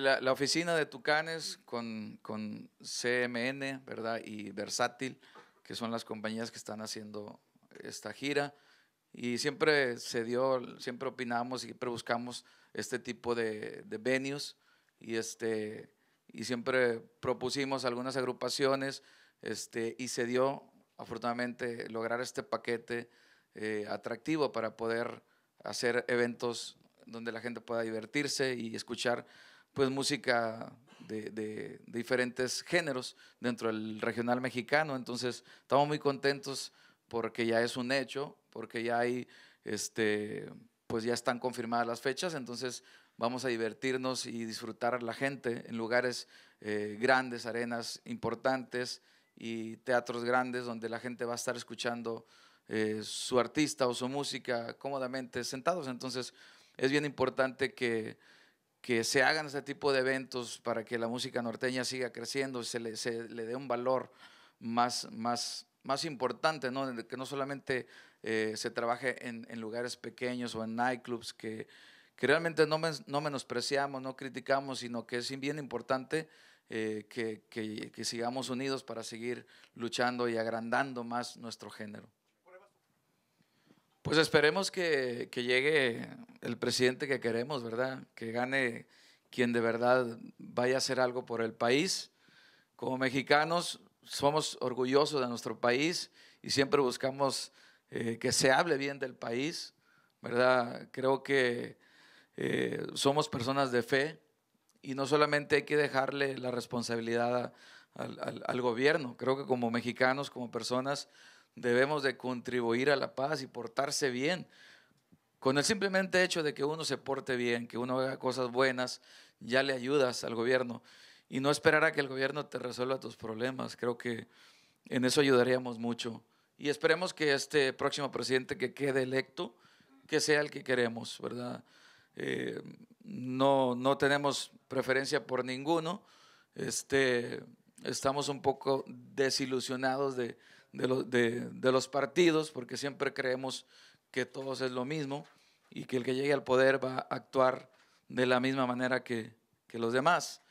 la, oficina de Tucanes con, con, CMN, ¿verdad? Y Versátil, que son las compañías que están haciendo esta gira. Y siempre se dio, siempre opinamos, siempre buscamos este tipo de, de venues y, este, y siempre propusimos algunas agrupaciones este, y se dio, afortunadamente, lograr este paquete eh, atractivo para poder hacer eventos donde la gente pueda divertirse y escuchar pues música de, diferentes géneros dentro del regional mexicano. Entonces, estamos muy contentos porque ya es un hecho, porque ya hay, este, pues ya están confirmadas las fechas, entonces vamos a divertirnos y disfrutar a la gente en lugares eh, grandes, arenas importantes y teatros grandes donde la gente va a estar escuchando eh, su artista o su música cómodamente sentados. Entonces, es bien importante que que se hagan ese tipo de eventos para que la música norteña siga creciendo, se le, se le dé un valor más, más, más importante, ¿no? que no solamente eh, se trabaje en, en, lugares pequeños o en nightclubs, que, que realmente no, no menospreciamos, no criticamos, sino que es bien importante eh, que, que, que sigamos unidos para seguir luchando y agrandando más nuestro género. Pues esperemos que, que, llegue el presidente que queremos, ¿verdad? Que gane quien de verdad vaya a hacer algo por el país. Como mexicanos somos orgullosos de nuestro país y siempre buscamos eh, que se hable bien del país, ¿verdad? Creo que eh, somos personas de fe y no solamente hay que dejarle la responsabilidad al, al gobierno, creo que como mexicanos, como personas, debemos de contribuir a la paz y portarse bien con el simplemente hecho de que uno se porte bien, que uno haga cosas buenas, ya le ayudas al gobierno y no esperar a que el gobierno te resuelva tus problemas. Creo que en eso ayudaríamos mucho. Y esperemos que este próximo presidente que quede electo, que sea el que queremos, ¿verdad? Eh, no, no tenemos preferencia por ninguno. Este, estamos un poco desilusionados de, de los partidos porque siempre creemos que todos es lo mismo y que el que llegue al poder va a actuar de la misma manera que los demás.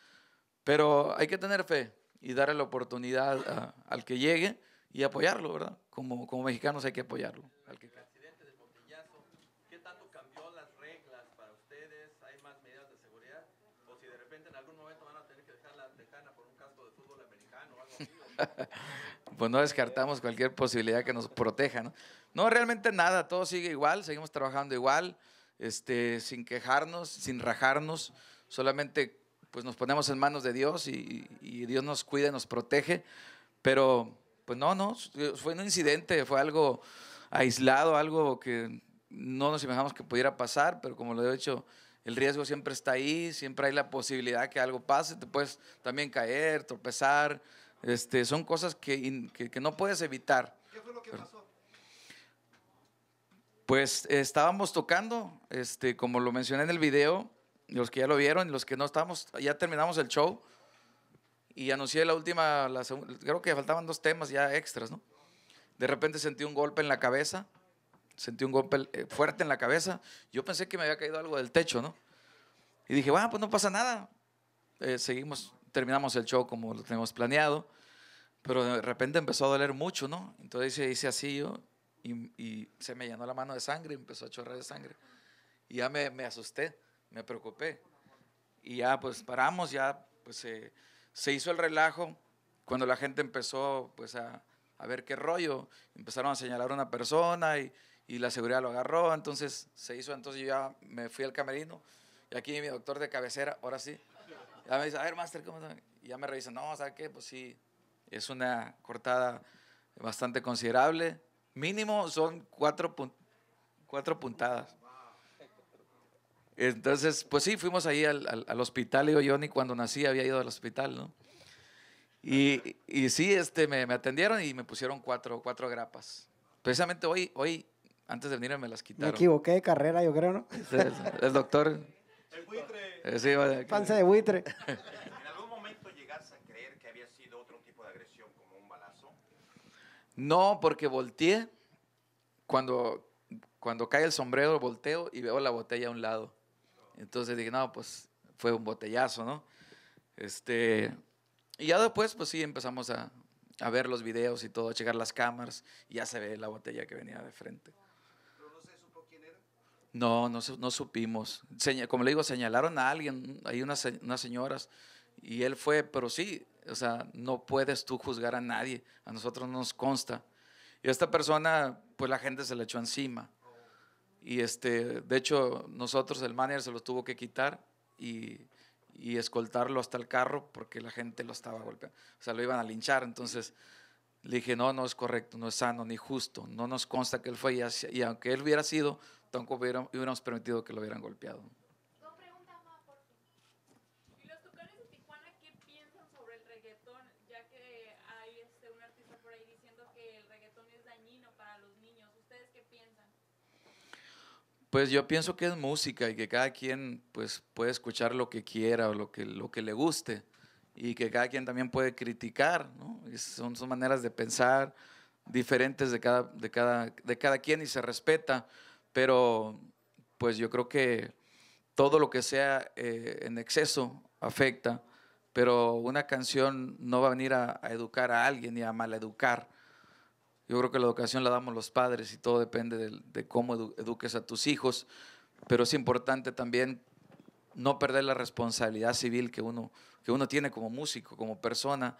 Pero hay que tener fe y darle la oportunidad al que llegue y apoyarlo, ¿verdad? Como mexicanos hay que apoyarlo. El presidente del Portillazo, ¿qué tanto cambió las reglas para ustedes? ¿Hay más medidas de seguridad? ¿O si de repente en algún momento van a tener que dejar la decana por un casco de fútbol americano o algo así? pues no descartamos cualquier posibilidad que nos proteja, ¿no? realmente nada, todo sigue igual, seguimos trabajando igual, este, sin quejarnos, sin rajarnos, solamente pues nos ponemos en manos de Dios y, Dios nos cuida, nos protege, pero pues no, no, fue un incidente, fue algo aislado, algo que no nos imaginamos que pudiera pasar, pero como lo he dicho, el riesgo siempre está ahí, siempre hay la posibilidad que algo pase, te puedes también caer, tropezar, este, son cosas que, no puedes evitar. ¿Qué fue lo que pasó? Pues estábamos tocando, este, como lo mencioné en el video, los que ya lo vieron, los que no estábamos, ya terminamos el show y anuncié la última, creo que faltaban dos temas ya extras, ¿no? De repente sentí un golpe en la cabeza, sentí un golpe eh, fuerte en la cabeza. Yo pensé que me había caído algo del techo, ¿no? Y dije, bueno, ah, pues no pasa nada. Eh, seguimos terminamos el show como lo tenemos planeado, pero de repente empezó a doler mucho, ¿no? Entonces hice así yo y, se me llenó la mano de sangre, empezó a chorrar de sangre. Y ya me, asusté, me preocupé. Y ya pues paramos, ya pues se, se hizo el relajo cuando la gente empezó pues a, a, ver qué rollo, empezaron a señalar a una persona y, y, la seguridad lo agarró, entonces se hizo, entonces yo ya me fui al camerino y aquí mi doctor de cabecera, ahora sí, ya me dice, a ver, Master, ¿cómo está? Y ya me revisa, no, ¿sabes qué? Pues sí, es una cortada bastante considerable. Mínimo son cuatro, puntadas. Entonces, pues sí, fuimos ahí al, hospital. yo yo ni cuando nací había ido al hospital, ¿no? Y, y sí, este, me, atendieron y me pusieron cuatro, cuatro grapas. Precisamente hoy, hoy, antes de venir me las quitaron. Me equivoqué de carrera, yo creo, ¿no? El doctor el buitre. Eh, sí, Panza de buitre. ¿En algún momento llegaste a creer que había sido otro tipo de agresión como un balazo? No, porque volteé. Cuando, cuando cae el sombrero, volteo y veo la botella a un lado. Entonces dije, no, pues fue un botellazo, ¿no? Este, y ya después, pues sí, empezamos a, a ver los videos y todo, a checar las cámaras, y ya se ve la botella que venía de frente. No, no, supimos. como le digo, señalaron a alguien, hay unas, unas señoras, y él fue, pero sí, o sea, no puedes tú juzgar a nadie, a nosotros no nos consta. Y esta persona, pues la gente se le echó encima. Y este, de hecho, nosotros, el manager, se lo tuvo que quitar y, y escoltarlo hasta el carro porque la gente lo estaba golpeando. O sea, lo iban a linchar. Entonces le dije, no, no es correcto, no es sano ni justo. No nos consta que él fue. y aunque él hubiera sido, tampoco hubiéramos permitido que lo hubieran golpeado. Dos preguntas más, por favor. ¿Y los tucanes de Tijuana qué piensan sobre el reggaetón? Ya que hay este, un artista por ahí diciendo que el reggaetón es dañino para los niños. ¿Ustedes qué piensan? Pues yo pienso que es música y que cada quien pues, puede escuchar lo que quiera o lo que, le guste y que cada quien también puede criticar, son, maneras de pensar diferentes de cada quien y se respeta pero pues yo creo que todo lo que sea eh, en exceso afecta, pero una canción no va a venir a, educar a alguien ni a maleducar. Yo creo que la educación la damos los padres y todo depende de, cómo eduques a tus hijos, pero es importante también no perder la responsabilidad civil que uno, que uno tiene como músico, como persona.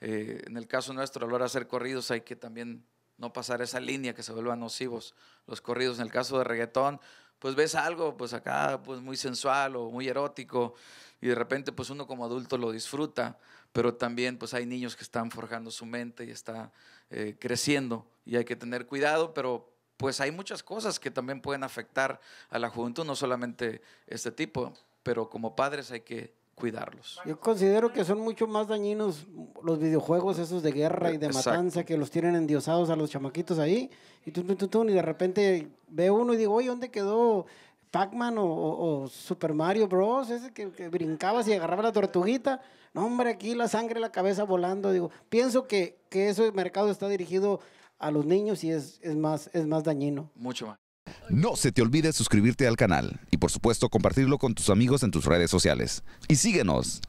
Eh, en el caso nuestro, al la hora de hacer corridos hay que también no pasar esa línea que se vuelvan nocivos los corridos. En el caso de reggaetón, pues ves algo, pues acá, pues muy sensual o muy erótico, y de repente, pues uno como adulto lo disfruta, pero también, pues hay niños que están forjando su mente y está eh, creciendo, y hay que tener cuidado, pero pues hay muchas cosas que también pueden afectar a la juventud, no solamente este tipo, pero como padres hay que cuidarlos. Yo considero que son mucho más dañinos los videojuegos esos de guerra y de matanza que los tienen endiosados a los chamaquitos ahí. Y, tú, y de repente ve uno y digo, oye, ¿dónde quedó Pac-Man o, Super Mario Bros? Ese que, que, brincabas y agarraba la tortuguita. No, hombre, aquí la sangre, la cabeza volando. Digo, pienso que, que ese mercado está dirigido a los niños y es, es, más, es más dañino. Mucho más. No se te olvide suscribirte al canal y por supuesto compartirlo con tus amigos en tus redes sociales. Y síguenos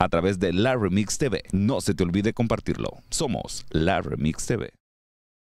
a través de La TV. No se te olvide compartirlo. Somos La TV.